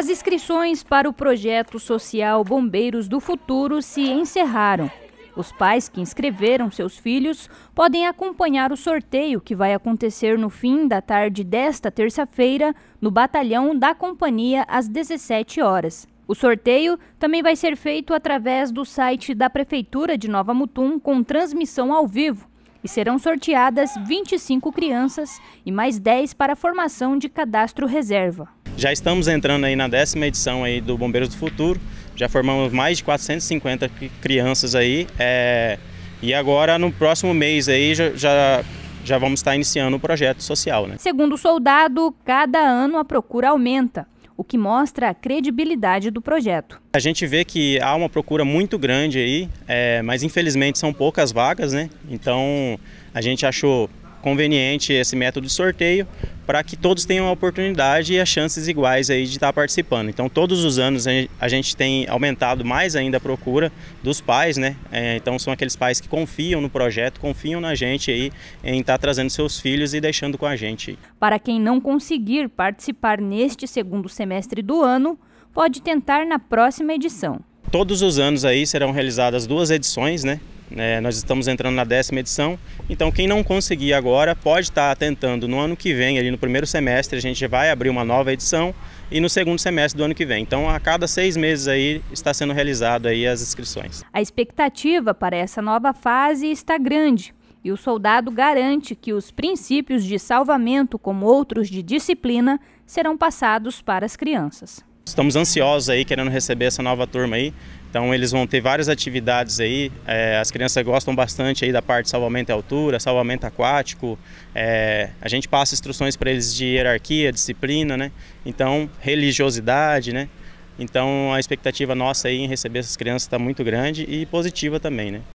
As inscrições para o projeto social Bombeiros do Futuro se encerraram. Os pais que inscreveram seus filhos podem acompanhar o sorteio que vai acontecer no fim da tarde desta terça-feira no batalhão da companhia às 17 horas. O sorteio também vai ser feito através do site da Prefeitura de Nova Mutum com transmissão ao vivo e serão sorteadas 25 crianças e mais 10 para a formação de cadastro reserva. Já estamos entrando aí na décima edição aí do Bombeiros do Futuro. Já formamos mais de 450 crianças aí. É, e agora no próximo mês aí já, já já vamos estar iniciando o projeto social. Né? Segundo o soldado, cada ano a procura aumenta, o que mostra a credibilidade do projeto. A gente vê que há uma procura muito grande aí, é, mas infelizmente são poucas vagas, né? Então a gente achou conveniente esse método de sorteio para que todos tenham a oportunidade e as chances iguais aí de estar tá participando. Então, todos os anos a gente tem aumentado mais ainda a procura dos pais, né? É, então, são aqueles pais que confiam no projeto, confiam na gente aí em estar tá trazendo seus filhos e deixando com a gente. Para quem não conseguir participar neste segundo semestre do ano, pode tentar na próxima edição. Todos os anos aí serão realizadas duas edições, né? É, nós estamos entrando na décima edição, então quem não conseguir agora pode estar tentando no ano que vem, ali no primeiro semestre, a gente vai abrir uma nova edição e no segundo semestre do ano que vem. Então, a cada seis meses aí está sendo realizado aí as inscrições. A expectativa para essa nova fase está grande. E o soldado garante que os princípios de salvamento, como outros de disciplina, serão passados para as crianças. Estamos ansiosos aí, querendo receber essa nova turma aí. Então eles vão ter várias atividades aí. É, as crianças gostam bastante aí da parte de salvamento em altura, salvamento aquático. É, a gente passa instruções para eles de hierarquia, disciplina, né? Então religiosidade, né? Então a expectativa nossa aí em receber essas crianças está muito grande e positiva também, né?